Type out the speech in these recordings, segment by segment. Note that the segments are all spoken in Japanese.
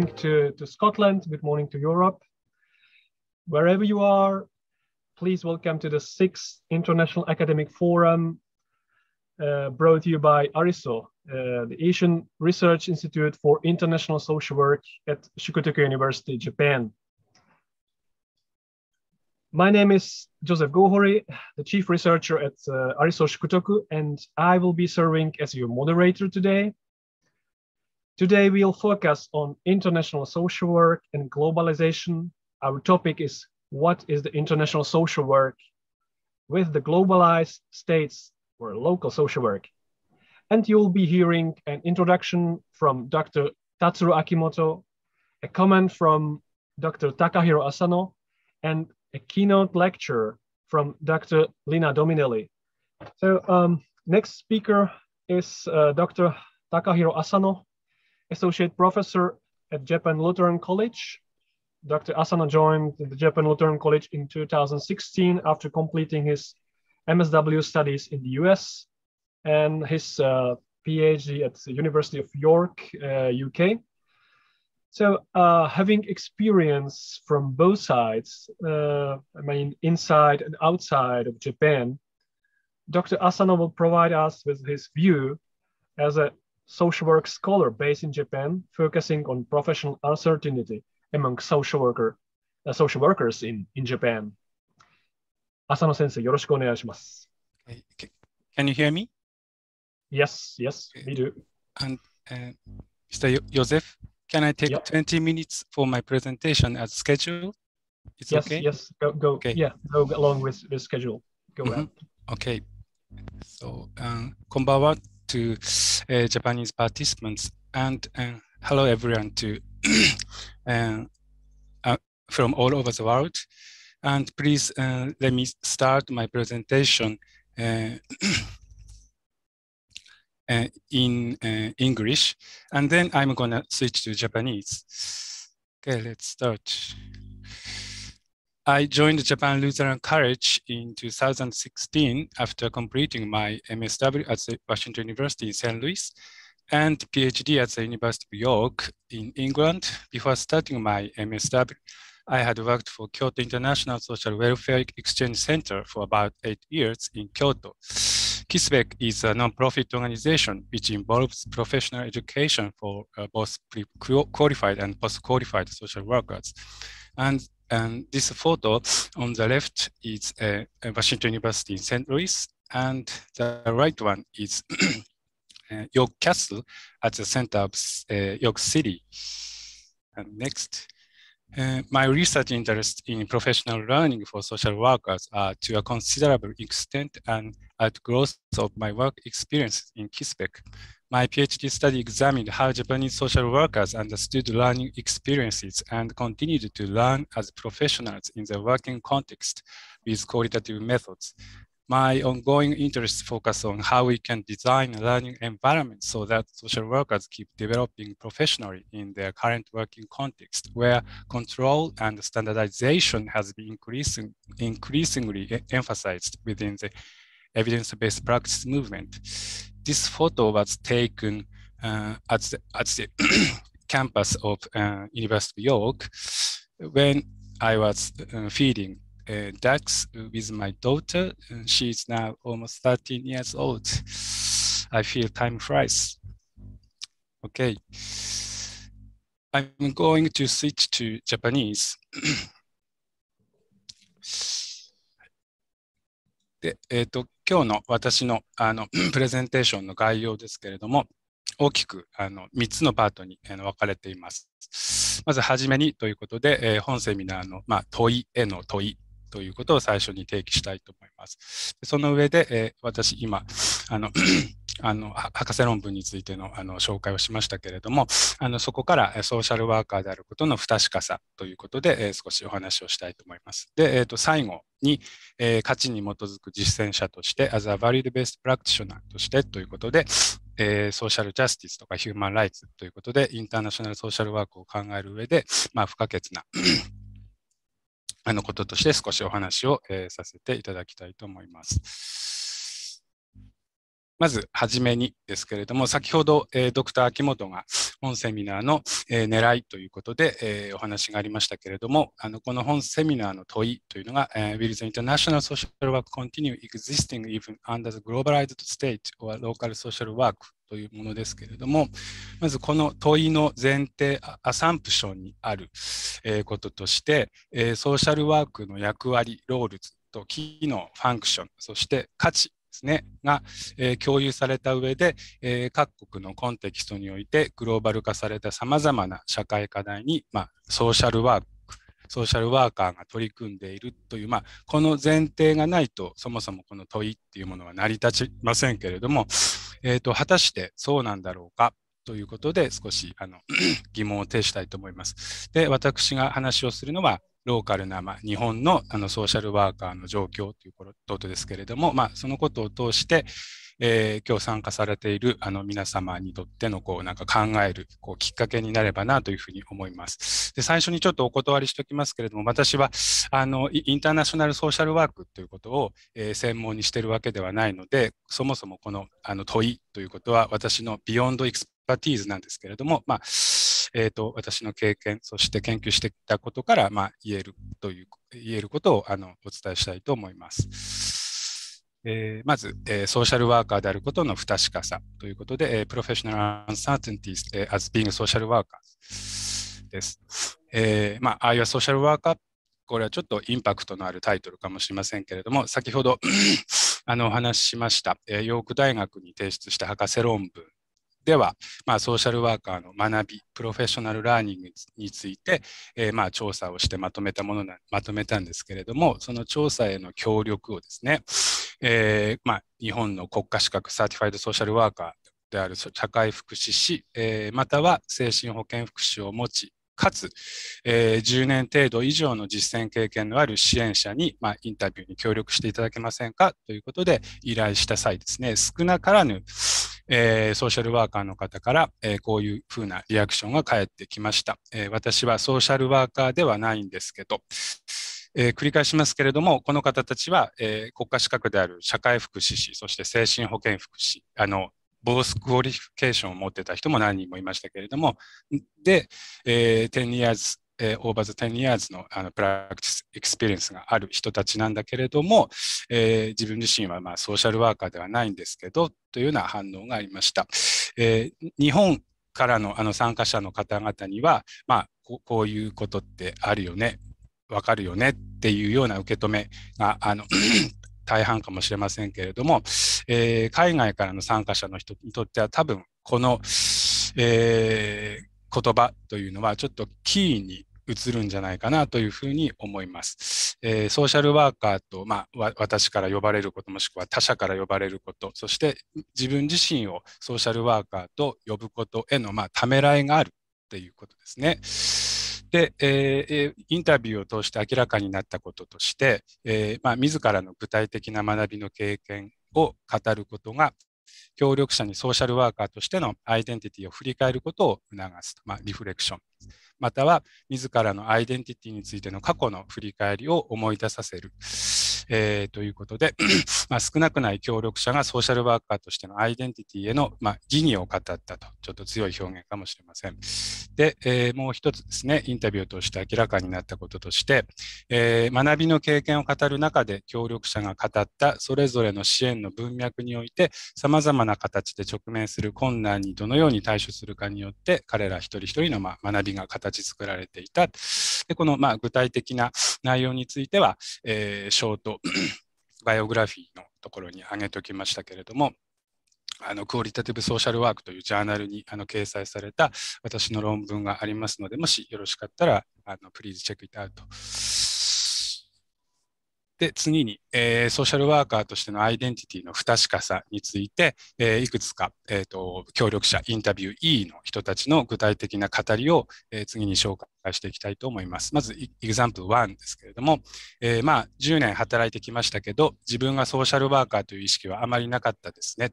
morning to, to Scotland, good morning to Europe. Wherever you are, please welcome to the sixth International Academic Forum uh, brought to you by ARISO, uh, the Asian Research Institute for International Social Work at Shikotoku University, Japan. My name is Joseph Gohori, the Chief Researcher at uh, ARISO Shikotoku, and I will be serving as your moderator today. Today, we'll focus on international social work and globalization. Our topic is What is the international social work with the globalized states or local social work? And you'll be hearing an introduction from Dr. Tatsuro Akimoto, a comment from Dr. Takahiro Asano, and a keynote lecture from Dr. Lina Dominelli. So um, next speaker is uh, Dr. Takahiro Asano, associate professor at Japan Lutheran College. Dr. Asano joined the Japan Lutheran College in 2016 after completing his MSW studies in the US and his uh, PhD at the University of York, uh, UK. So uh, having experience from both sides, uh, I mean, inside and outside of Japan, Dr. Asano will provide us with his view as an social work scholar based in Japan, focusing on professional uncertainty among social worker, uh, social workers in, in Japan. Asano sensei, Can you hear me? Yes, yes, we do. And uh, Mr. Joseph, can I take yep. 20 minutes for my presentation as scheduled? It's yes, okay? yes, go, go, okay. yeah, go along with the schedule. Go mm -hmm. ahead. Okay. So, um, uh, こんばんは。to uh, Japanese participants. And uh, hello, everyone, to uh, uh, from all over the world. And please uh, let me start my presentation in English, and then I'm gonna switch to Japanese. Okay, let's start. I joined Japan Lutheran College in 2016 after completing my MSW at the Washington University in St. Louis and PhD at the University of York in England. Before starting my MSW, I had worked for Kyoto International Social Welfare Exchange Center for about eight years in Kyoto. KISBEC is a nonprofit organization which involves professional education for uh, both pre-qualified and post-qualified social workers. And and this photo on the left is uh, Washington University in St. Louis, and the right one is uh, York Castle at the center of uh, York City. And next, uh, my research interest in professional learning for social workers are to a considerable extent and at growth of my work experience in KISPEC, my PhD study examined how Japanese social workers understood learning experiences and continued to learn as professionals in the working context with qualitative methods. My ongoing interests focus on how we can design learning environments so that social workers keep developing professionally in their current working context, where control and standardization has been increasing, increasingly emphasized within the evidence-based practice movement this photo was taken uh, at the, at the campus of uh, University of York when I was uh, feeding uh, ducks with my daughter. Uh, she is now almost 13 years old. I feel time flies. Okay. I'm going to switch to Japanese. 、えっ、ー、と、今日の私のあの プレゼンテーションの概要ですけれども、大きくあの3つのパートに分かれています。まずはじめにということで、えー、本セミナーの、まあ、問いへの問いということを最初に提起したいと思います。その上で、えー、私今、あの あの博士論文についてのあの紹介をしましたけれどもあのそこからソーシャルワーカーであることの不確かさということで、えー、少しお話をしたいと思います。で、えーと、最後に、えー、価値に基づく実践者として as a v a l i d based practitioner としてということで、えー、ソーシャルジャスティスとかヒューマンライツということでインターナショナルソーシャルワークを考える上で、まあ、不可欠なあのこととして少しお話を、えー、させていただきたいと思います。まず、はじめにですけれども、先ほど、えー、ドクター秋元が本セミナーの、えー、狙いということで、えー、お話がありましたけれども、あのこの本セミナーの問いというのが、え Will the international social work continue existing even under the globalized state or local social work というものですけれども、まずこの問いの前提、アサンプションにある、えこととして、えソーシャルワークの役割、ロールズと機能、ファンクション、そして価値ですね、が、えー、共有された上で、えー、各国のコンテキストにおいてグローバル化されたさまざまな社会課題に、まあ、ソーシャルワーク、ソーシャルワーカーが取り組んでいるという、まあ、この前提がないと、そもそもこの問いっていうものは成り立ちませんけれども、えーと、と果たしてそうなんだろうかということで、少しあの 疑問を呈したいと思います。で、私が話をするのは、ローカルな、まあ、日本のあのソーシャルワーカーの状況ということですけれども、まあ、そのことを通して、えー、今日参加されているあの皆様にとってのこうなんか考えるこうきっかけになればなというふうに思います。で最初にちょっとお断りしておきますけれども私はあのインターナショナルソーシャルワークということを、えー、専門にしているわけではないのでそもそもこのあの問いということは私のビヨンドエクスパティーズなんですけれども、まあえーと、私の経験、そして研究してきたことから、まあ、言えるという、言えることをあのお伝えしたいと思います。えー、まず、えー、ソーシャルワーカーであることの不確かさということで、えー、プロフェッショナル・アンサーテンティーズ・アズ・ビング・ソーシャル・ワーカーです。えー、まあ、ああいうソーシャルワーカー、これはちょっとインパクトのあるタイトルかもしれませんけれども、先ほど あのお話ししました、えー、ヨーク大学に提出した博士論文では、まあ、ソーシャルワーカーの学び、プロフェッショナルラーニングについて、えー、まあ、調査をしてまとめたものな、まとめたんですけれども、その調査への協力をですね、えー、まあ、日本の国家資格サーティファイドソーシャルワーカーである社会福祉士、えー、または精神保健福祉を持ち、かつ、えー、10年程度以上の実践経験のある支援者に、まあ、インタビューに協力していただけませんかということで依頼した際ですね、少なからぬ、えー、ソーシャルワーカーの方から、えー、こういうふうなリアクションが返ってきました。えー、私はソーシャルワーカーではないんですけど、えー、繰り返しますけれども、この方たちは、えー、国家資格である社会福祉士、そして精神保健福祉、あの、ボースクオリフィケーションを持ってた人も何人もいましたけれども、で、えー、10 years えー、over the 10 years のあのプラクティスエクスペリエンスがある人たちなんだけれども、えー、自分自身はまあソーシャルワーカーではないんですけどというような反応がありました。えー、日本からのあの参加者の方々には、まあ、ここういうことってあるよね、わかるよねっていうような受け止めがあの 大半かもしれませんけれども、えー、海外からの参加者の人にとっては多分この、えー、言葉というのはちょっとキーに移るんじゃないかなというふうに思います。えー、ソーシャルワーカーと、まあ、私から呼ばれることもしくは他者から呼ばれることそして自分自身をソーシャルワーカーと呼ぶことへの、まあ、ためらいがあるっていうことですね。で、えー、インタビューを通して明らかになったこととして、えーまあ、自らの具体的な学びの経験を語ることが協力者にソーシャルワーカーとしてのアイデンティティを振り返ることを促すと、まあ、リフレクションまたは自らのアイデンティティについての過去の振り返りを思い出させる。えー、ということで、まあ、少なくない協力者がソーシャルワーカーとしてのアイデンティティへの、まあ、疑義を語ったと、ちょっと強い表現かもしれません。で、えー、もう一つですね、インタビューとして明らかになったこととして、えー、学びの経験を語る中で協力者が語ったそれぞれの支援の文脈において、さまざまな形で直面する困難にどのように対処するかによって、彼ら一人一人の、まあ、学びが形作られていた。でこのまあ具体的な内容については、えー、ショート バイオグラフィーのところに挙げておきましたけれども、あのクオリタティブ・ソーシャル・ワークというジャーナルにあの掲載された私の論文がありますので、もしよろしかったら、あのプリーズチェックイットアウト。で、次に、えー、ソーシャルワーカーとしてのアイデンティティの不確かさについて、えー、いくつか、えーと、協力者、インタビュー E の人たちの具体的な語りを、えー、次に紹介していきたいと思います。まず、エグザンプル1ですけれども、えまあ、10年働いてきましたけど、自分がソーシャルワーカーという意識はあまりなかったですね。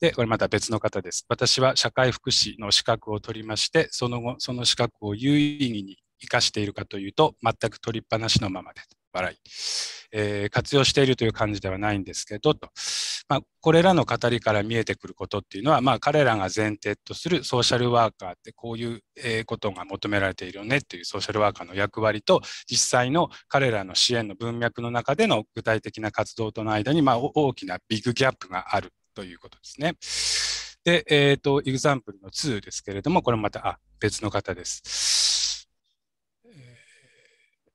で、これまた別の方です。私は社会福祉の資格を取りまして、その後、その資格を有意義に生かしているかというと、全く取りっぱなしのままで。払い、えー、活用しているという感じではないんですけどと、まあ、これらの語りから見えてくることっていうのは、まあ、彼らが前提とするソーシャルワーカーってこういうことが求められているよねっていうソーシャルワーカーの役割と実際の彼らの支援の文脈の中での具体的な活動との間に、まあ、大きなビッグギャップがあるということですね。で、えっ、ー、と、エグザンプルの2ですけれども、これまた、あ、別の方です。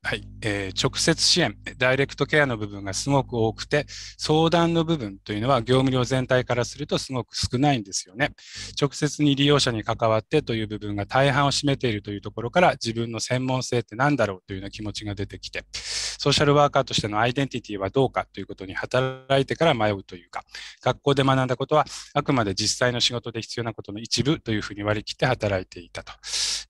はい、えー、直接支援、ダイレクトケアの部分がすごく多くて、相談の部分というのは業務量全体からするとすごく少ないんですよね。直接に利用者に関わってという部分が大半を占めているというところから、自分の専門性って何だろうというような気持ちが出てきて、ソーシャルワーカーとしてのアイデンティティはどうかということに働いてから迷うというか、学校で学んだことはあくまで実際の仕事で必要なことの一部というふうに割り切って働いていたと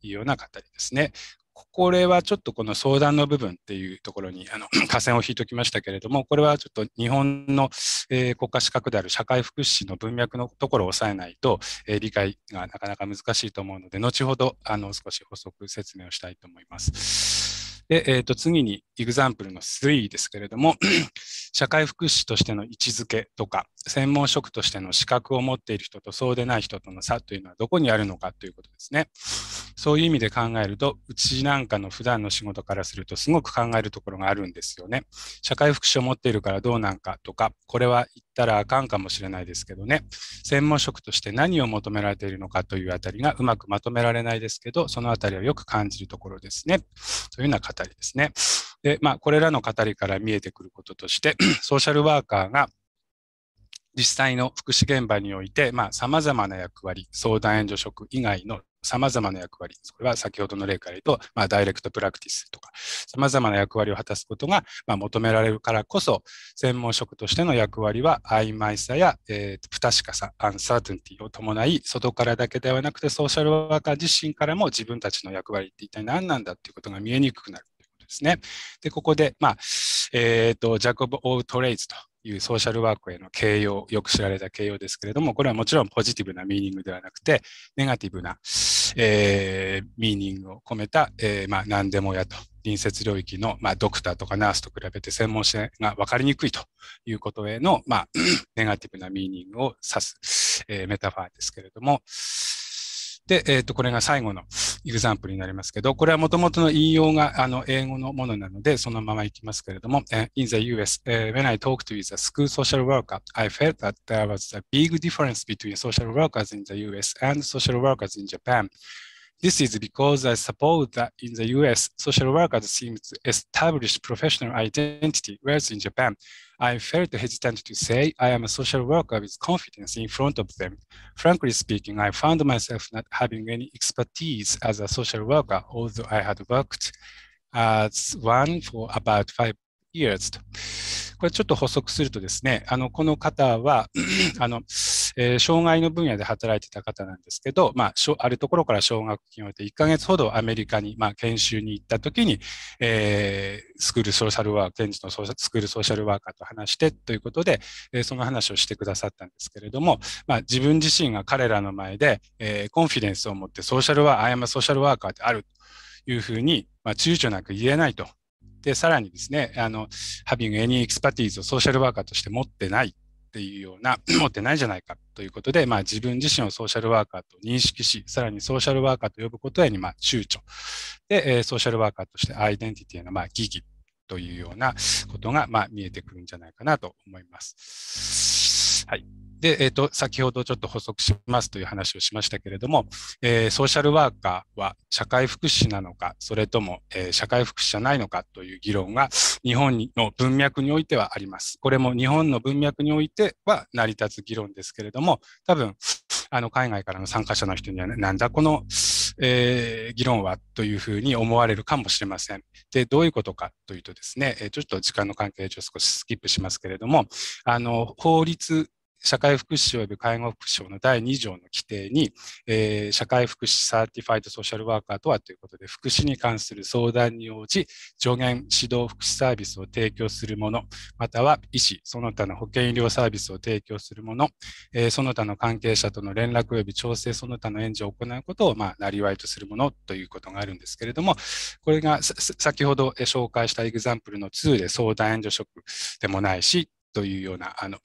いうような方ですね。これはちょっとこの相談の部分っていうところにあの下線 を引いておきましたけれども、これはちょっと日本の、えー、国家資格である社会福祉の文脈のところを抑えないと、えー、理解がなかなか難しいと思うので、後ほどあの少し補足説明をしたいと思います。で、えっ、ー、と、次に、エグザンプルの3ですけれども、社会福祉としての位置づけとか、専門職としての資格を持っている人とそうでない人との差というのはどこにあるのかということですね。そういう意味で考えると、うちなんかの普段の仕事からするとすごく考えるところがあるんですよね。社会福祉を持っているからどうなんかとか、これは一ったらあかんかもしれないですけどね専門職として何を求められているのかというあたりがうまくまとめられないですけどそのあたりをよく感じるところですねというような語りですねでまあこれらの語りから見えてくることとして ソーシャルワーカーが実際の福祉現場において、まあ、様々な役割、相談援助職以外の様々な役割、それは先ほどの例から言うと、まあ、ダイレクトプラクティスとか、様々な役割を果たすことが、まあ、求められるからこそ、専門職としての役割は曖昧さや、えー、不確かさ、アンサーティンティを伴い、外からだけではなくて、ソーシャルワーカー自身からも自分たちの役割って一体何なんだっていうことが見えにくくなるということですね。で、ここで、まあ、えっ、ー、と、ジャコブ・オートレイズというソーシャルワークへの形容、よく知られた形容ですけれども、これはもちろんポジティブなミーニングではなくて、ネガティブな、えー、ミーニングを込めた、えー、まあ、何でもやと、隣接領域の、まあ、ドクターとかナースと比べて専門性が分かりにくいということへの、まあ、ネガティブなミーニングを指す、えー、メタファーですけれども、で、えっ、ー、と、これが最後のエグザンプルになりますけど、これはもともとの引用があの英語のものなので、そのままいきますけれども、In the US,、uh, when I talked with a school social worker, I felt that there was a big difference between social workers in the US and social workers in Japan. This is because I suppose that in the US, social workers seem to establish professional identity, whereas in Japan, I felt hesitant to say I am a social worker with confidence in front of them. Frankly speaking, I found myself not having any expertise as a social worker, although I had worked as one for about five u s e これちょっと補足するとですね、あのこの方は あの、えー、障害の分野で働いてた方なんですけど、まあ、あるところから奨学金を得て1ヶ月ほどアメリカに、まあ、研修に行った時に、えー、スクールソーシャルワーク、現地のソーシャスクールソーシャルワーカーと話してということで、えー、その話をしてくださったんですけれども、まあ、自分自身が彼らの前で、えー、コンフィデンスを持ってソーシャルワーカー、アイア a ソーシャルワーカーであるというふうに、まあ、躊躇なく言えないとで、さらにですね、あの、having any expertise をソーシャルワーカーとして持ってないっていうような、持ってないじゃないかということで、まあ自分自身をソーシャルワーカーと認識し、さらにソーシャルワーカーと呼ぶことへに、まあ躊躇。で、えソーシャルワーカーとしてアイデンティティの、まあ疑義というようなことが、まあ見えてくるんじゃないかなと思います。はい。で、えっ、ー、と、先ほどちょっと補足しますという話をしましたけれども、えー、ソーシャルワーカーは社会福祉なのか、それとも、えー、社会福祉じゃないのかという議論が日本の文脈においてはあります。これも日本の文脈においては成り立つ議論ですけれども、多分、あの、海外からの参加者の人には、ね、なんだこの、えー、議論はというふうに思われるかもしれません。で、どういうことかというとですね、えちょっと時間の関係で少しスキップしますけれども、あの、法律社会福祉及び介護福祉法の第2条の規定に、えー、社会福祉サーティファイドソーシャルワーカーとはということで、福祉に関する相談に応じ、助言、指導、福祉サービスを提供するもの、または医師、その他の保健医療サービスを提供するもの、えー、その他の関係者との連絡及び調整、その他の援助を行うことを、まあ、なりわいとするものということがあるんですけれども、これが先ほど紹介したエグザンプルの2で相談援助職でもないし、というような、あの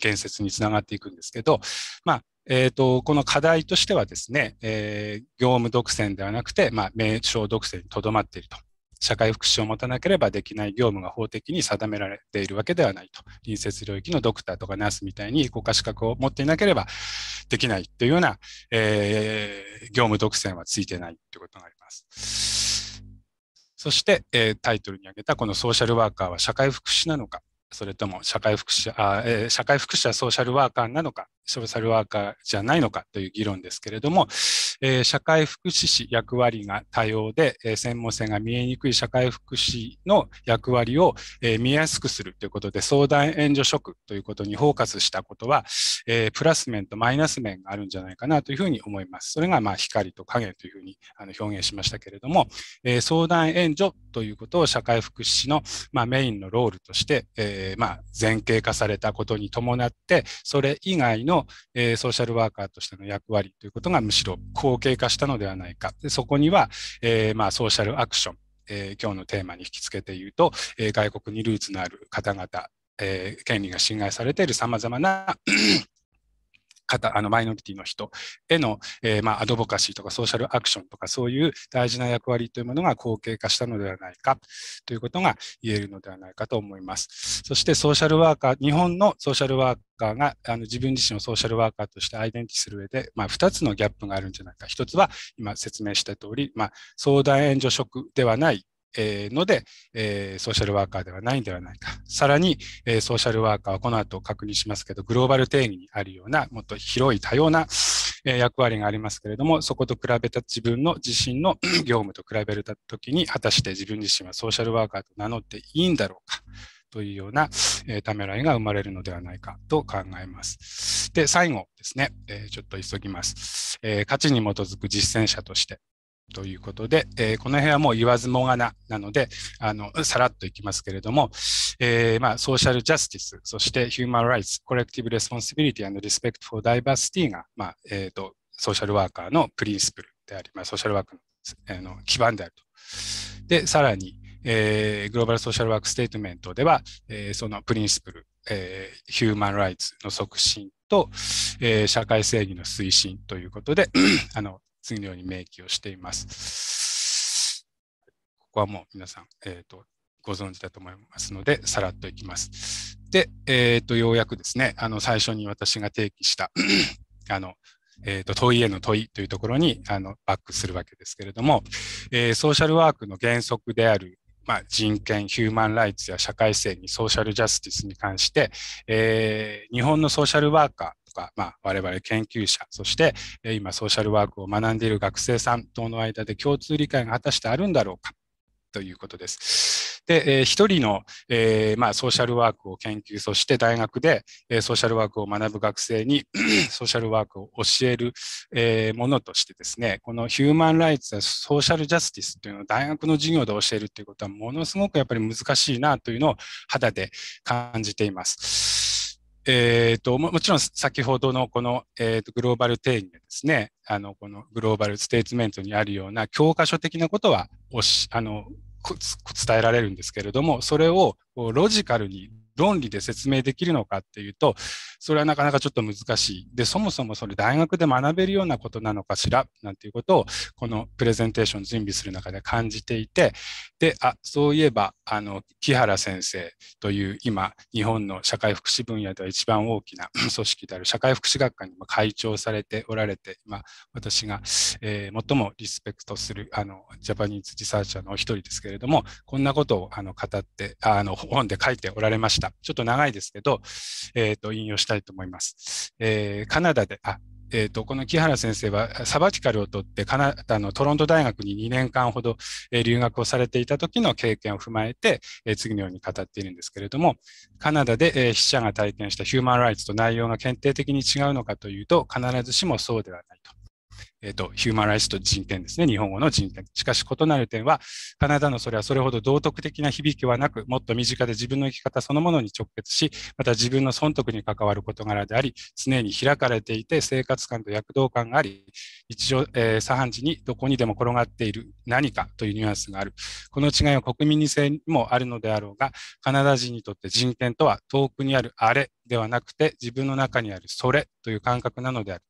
建設につながっていくんですけど、まあ、えーと、この課題としてはですね、えー、業務独占ではなくて、まあ、名称独占にとどまっていると。社会福祉を持たなければできない業務が法的に定められているわけではないと。隣接領域のドクターとかナースみたいに国家資格を持っていなければできないというような、えー、業務独占はついてないということがあります。そして、えー、タイトルに挙げたこのソーシャルワーカーは社会福祉なのか、それとも社会福祉あ、えー、社会福祉やソーシャルワーカーなのかソーシャルワーカーじゃないのかという議論ですけれども、えー、社会福祉士役割が多様で、えー、専門性が見えにくい社会福祉の役割を、えー、見えやすくするということで、相談援助職ということにフォーカスしたことは、えプラス面とマイナス面があるんじゃないかなというふうに思います。それがまあ光と影というふうにあの表現しましたけれども、え相談援助ということを社会福祉士の、まあ、メインのロールとして、えまあ、前傾化されたことに伴って、それ以外のの、えー、ソーシャルワーカーとしての役割ということがむしろ後継化したのではないか。でそこには、えー、まあ、ソーシャルアクション、え今日のテーマに引き付けて言うと、え外国にルーツのある方々、え権利が侵害されているさまざまな方、あのマイノリティの人への、えー、まあ、アドボカシーとかソーシャルアクションとかそういう大事な役割というものが後継化したのではないかということが言えるのではないかと思います。そしてソーシャルワーカー、日本のソーシャルワーカーがあの自分自身をソーシャルワーカーとしてアイデンティする上で、まあ、2つのギャップがあるんじゃないか。1つは今説明した通り、まあ、相談援助職ではないので、えソーシャルワーカーではないんではないか。さらに、えソーシャルワーカーはこの後確認しますけど、グローバル定義にあるような、もっと広い多様な、え役割がありますけれども、そこと比べた自分の自身の 業務と比べたときに、果たして自分自身はソーシャルワーカーと名乗っていいんだろうか。というような、えためらいが生まれるのではないかと考えます。で、最後ですね、えちょっと急ぎます、え価値に基づく実践者として、ということで、えー、この辺はもう言わずもがななので、あの、さらっといきますけれども、えー、まあ、ソーシャルジャスティス、そしてヒューマンライツ、コレクティブレスポンシビリティリスペクトフォーダイバーシティが、まあ、えっ、ー、と、ソーシャルワーカーのプリンシプルであり、まあ、ソーシャルワークの,、えー、の基盤であると。で、さらに、えー、グローバルソーシャルワークステートメントでは、えー、そのプリンシプル、えー、ヒューマンライツの促進と、えー、社会正義の推進ということで、あの、次のように明記をしています。ここはもう皆さん、えーと、ご存知だと思いますので、さらっといきます。で、えーと、ようやくですね、あの最初に私が提起した あのえーと、問いへの問いというところにあのバックするわけですけれども、えー、ソーシャルワークの原則である、まあ、人権、ヒューマン・ライツや社会正義、ソーシャル・ジャスティスに関して、えー、日本のソーシャルワーカー、とか、まあ、我々研究者、そして今ソーシャルワークを学んでいる学生さんとの間で共通理解が果たしてあるんだろうかということです。で、えー、一人の、えー、まあ、ソーシャルワークを研究、そして大学で、えー、ソーシャルワークを学ぶ学生に ソーシャルワークを教える、えものとしてですね、このヒューマンライツやソーシャルジャスティスというのを大学の授業で教えるということはものすごくやっぱり難しいなというのを肌で感じています。えーと、もちろん先ほどのこの、えーと、とグローバル定義ですねあのこのグローバルステーツメントにあるような教科書的なことはおしあの伝えられるんですけれどもそれをロジカルに論理で説明できるのかっていうと、それはなかなかちょっと難しい。で、そもそもそれ大学で学べるようなことなのかしらなんていうことを、このプレゼンテーション準備する中で感じていて、で、あ、そういえば、あの、木原先生という今、日本の社会福祉分野では一番大きな 組織である社会福祉学会にも会長されておられて、今、私が、えー、最もリスペクトする、あの、ジャパニーズリサーチャーのお一人ですけれども、こんなことを、あの、語って、あの、本で書いておられました。ちょっと長いですけど、えっ、ー、と、引用したいと思います。えー、カナダで、あ、えーと、この木原先生はサバティカルを取ってカナダのトロント大学に2年間ほど留学をされていた時の経験を踏まえて次のように語っているんですけれどもカナダで筆者が体験したヒューマン・ライツと内容が決定的に違うのかというと必ずしもそうではないと。えっ、ー、と、ヒューマンライスと人権ですね。日本語の人権。しかし異なる点は、カナダのそれはそれほど道徳的な響きはなく、もっと身近で自分の生き方そのものに直結し、また自分の損得に関わる事柄であり、常に開かれていて生活感と躍動感があり、日常、えー、左半時にどこにでも転がっている何かというニュアンスがある。この違いは国民に性にもあるのであろうが、カナダ人にとって人権とは遠くにあるあれではなくて、自分の中にあるそれという感覚なのである。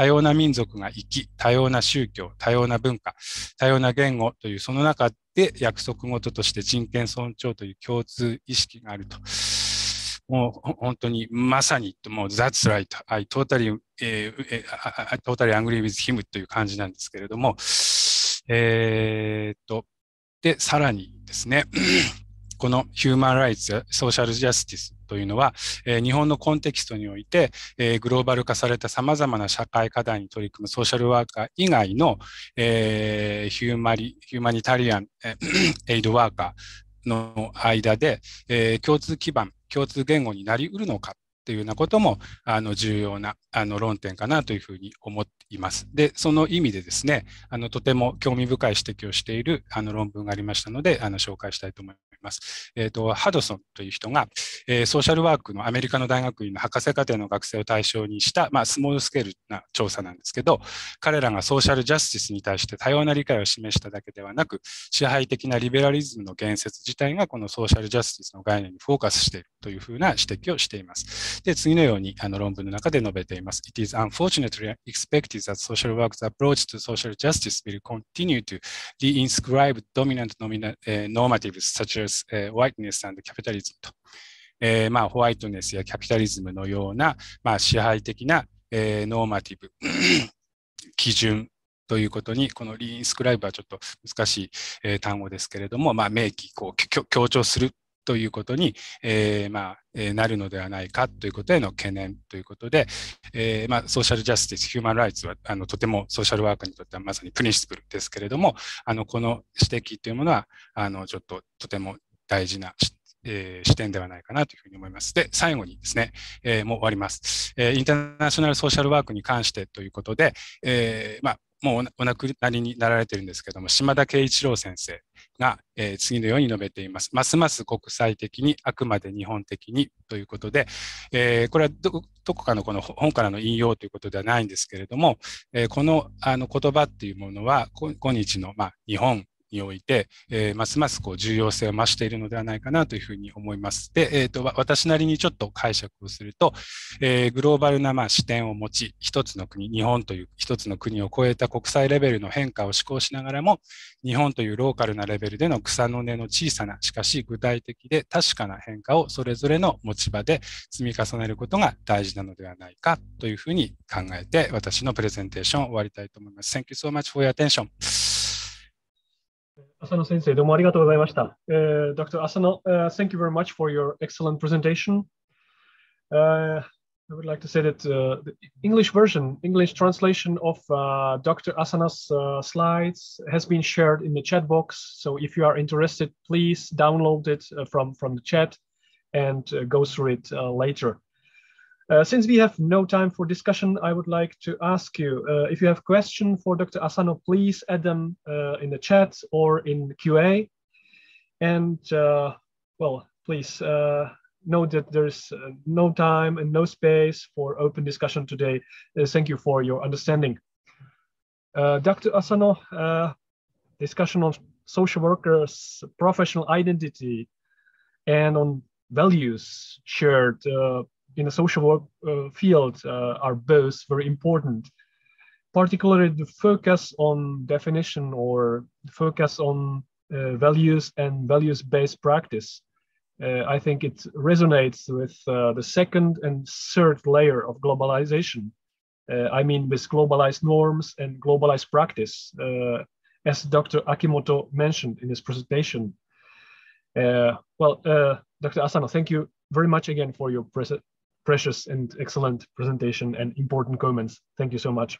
多様な民族が生き、多様な宗教、多様な文化、多様な言語というその中で約束事として人権尊重という共通意識があると。もう本当にまさに、もう That's right. I totally,、ー、a agree with him という感じなんですけれども、えー、っと、で、さらにですね、このヒューマンライツやソーシャルジャスティスというのは、え日本のコンテキストにおいて、えグローバル化された様々な社会課題に取り組むソーシャルワーカー以外の、えヒューマリヒューマニタリアン、え エイドワーカーの間で、え共通基盤、共通言語になりうるのかというようなこともあの重要なあの論点かなというふうに思っています。で、その意味でですね、あのとても興味深い指摘をしているあの論文がありましたので、あの紹介したいと思います。えっ、ー、と、ハドソンという人が、えー、ソーシャルワークのアメリカの大学院の博士課程の学生を対象にした、まあ、スモールスケールな調査なんですけど、彼らがソーシャルジャスティスに対して多様な理解を示しただけではなく、支配的なリベラリズムの言説自体がこのソーシャルジャスティスの概念にフォーカスしているというふうな指摘をしています。で、次のようにあの論文の中で述べています。It is unfortunately expected that social work's approach to social justice will continue to reinscribe dominant normative such as ス、えー、ホワイトネスキャピタリズムと、えーまあ、ホワイトネスやキャピタリズムのような、まあ、支配的な、えー、ノーマティブ 基準ということに、このリーンスクライブはちょっと難しいえ単語ですけれども、まあ、明記、こう、強調するということに、えー、まあえー、なるのではないかということへの懸念ということで、えー、まあ、ソーシャルジャスティス、ヒューマン・ライツはあのとてもソーシャルワークにとってはまさにプリンシプルですけれども、あのこの指摘というものはあのちょっととても大事なえー、視点ではないかなというふうに思います。で、最後にですね、えー、もう終わります、えー。インターナショナルソーシャルワークに関してということで、えーまあ、もうお亡くなりになられてるんですけども、島田圭一郎先生が、えー、次のように述べています。ますます国際的に、あくまで日本的にということで、えー、これはどこかのこの本からの引用ということではないんですけれども、えー、このあの言葉っていうものは、今日の、まあ、日本、において、えー、ますますこう重要性を増しているのではないかなというふうに思います。で、えーと、私なりにちょっと解釈をすると、えー、グローバルなまあ視点を持ち、一つの国、日本という一つの国を超えた国際レベルの変化を志向しながらも、日本というローカルなレベルでの草の根の小さな、しかし具体的で確かな変化をそれぞれの持ち場で積み重ねることが大事なのではないかというふうに考えて、私のプレゼンテーションを終わりたいと思います。Thank you so much for your attention. Asano sensei, どうもありがとうございました。Uh, Dr. Asano, uh, thank you very much for your excellent presentation. Uh, I would like to say that uh, the English version, English translation of uh, Dr. Asana's uh, slides has been shared in the chat box. So if you are interested, please download it uh, from, from the chat and uh, go through it uh, later. Uh, since we have no time for discussion, I would like to ask you uh, if you have questions for Dr. Asano, please add them uh, in the chat or in QA. And uh, well, please uh, note that there's no time and no space for open discussion today. thank you for your understanding. Dr. Asano, discussion on social workers' professional identity and on values shared in the social work uh, field uh, are both very important. Particularly the focus on definition or focus on uh, values and values-based practice. Uh, I think it resonates with the second and third layer of globalization. I mean, with globalized norms and globalized practice, as Dr. Akimoto mentioned in his presentation. Uh, well, uh, Dr. Asano, thank you very much again for your pres precious and excellent presentation and important comments. Thank you so much.